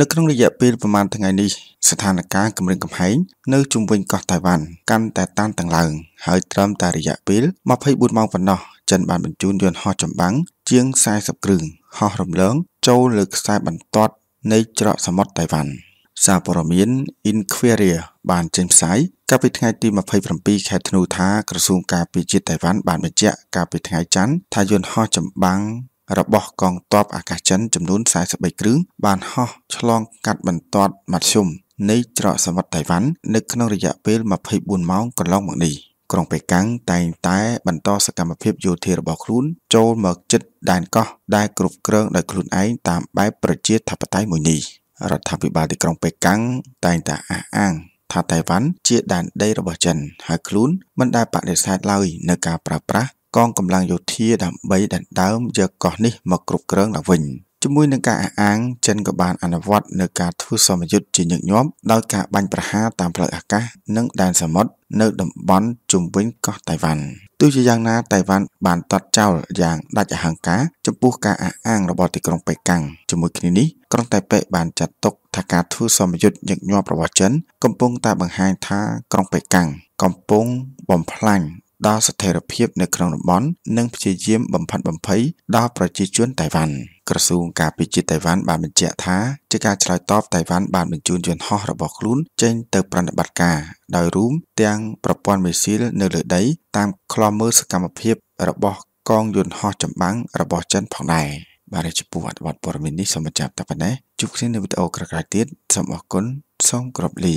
នៅក្នុងរយៈពេលប្រមាណថ្ងៃនេះស្ថានភាពគម្រាមកំហែងនៅជុំវិញកោះតៃវ៉ាន់កាន់តែតានតឹងឡើងហើយត្រឹមតែរយៈពេល24ម៉ោងប៉ុណ្ណោះ ចិនបានបញ្ជូនយន្តហោះចម្បាំងជាង40គ្រឿងហោះរំលងចូលលើខ្សែបន្ទាត់នៃច្រកសមុទ្រតៃវ៉ាន់សារព័ត៌មាន Inquiry បានចេញផ្សាយកាលពីថ្ងៃទី27ខែធ្នូថាក្រសួងការពារជាតិតៃវ៉ាន់បានបញ្ជាក់កាលពីថ្ងៃច័ន្ទថាយន្តហោះចម្បាំងរបស់កងទ័ពអាកាសចិនចំនួន43គ្រឿងបានហោះឆ្លងកាត់បន្ទាត់មធ្យមនៃច្រកសមុទ្រតៃវ៉ាន់នៅក្នុងរយៈពេល24ម៉ោងកន្លងមកនេះក្រុងប៉េកាំងតែងតែ បន្តសកម្មភាពយោធារបស់ខ្លួន ចូលមកជិតដែនកោះដែលគ្រប់គ្រងដោយខ្លួនឯងតាមបែបប្រជាធិបតេយ្យមួយនេះរដ្ឋាភិបាលទីក្រុងប៉េកាំងតែងតែអះអាងថាតៃវ៉ាន់ជាដែនដីរបស់ចិនហើយខ្លួនមិនដែលបដិសេធឡើយនៅការប្រើប្រាស់កងកម្លាំងយោធាដើម្បីដណ្ដើមយកកោះនេះមកគ្រប់គ្រងឡើងវិញជាមួយនឹងការអះអាងចិនក៏បានអនុវត្តនៅការធ្វើសមយុទ្ធជាញឹកញាប់ដោយការបាញ់ប្រហារតាមផ្លូវអាកាសនិងដែនសមុទ្រនៅតំបន់ជុំវិញកោះតៃវ៉ាន់ទោះជាយ៉ាងណាតៃវ៉ាន់បានតតចោលយ៉ាងដាច់អហង្ការចំពោះការអះអាងរបស់ទីក្រុងប៉េកាំងជាមួយគ្នានេះក្រុងតៃប៉េបានចាត់ទុកថាការធ្វើសមយុទ្ធញឹកញាប់របស់ចិនកំពុងតែបង្ហាញថាក្រុងប៉េកាំងកំពុងបំផ្លាញដល់ស្ថិរភាពនៅក្នុងតំបន់និងព្យាយាមបំផិតបំភ័យដល់ប្រជាជនតៃវ៉ាន់ក្រសួងការពារជាតិតៃវ៉ាន់បានបញ្ជាក់ថាជាការឆ្លើយតបតៃវ៉ាន់បានបញ្ជូនយន្តហោះរបស់ខ្លួនចេញទៅប្រតិបត្តិការដោយរួមទាំងប្រព័ន្ធមីស៊ីលនៅលើដីតាមខ្លោមមើលសកម្មភាពរបស់កងយន្តហោះចម្បាំងរបស់ចិនផងដែរបាទជាពូអត្ថបទព័ត៌មាននេះសូមបញ្ចប់តែប៉ុណ្ណេះជួបគ្នានៅវីដេអូក្រោយៗទៀតសូមអរគុណសូមគោរពលា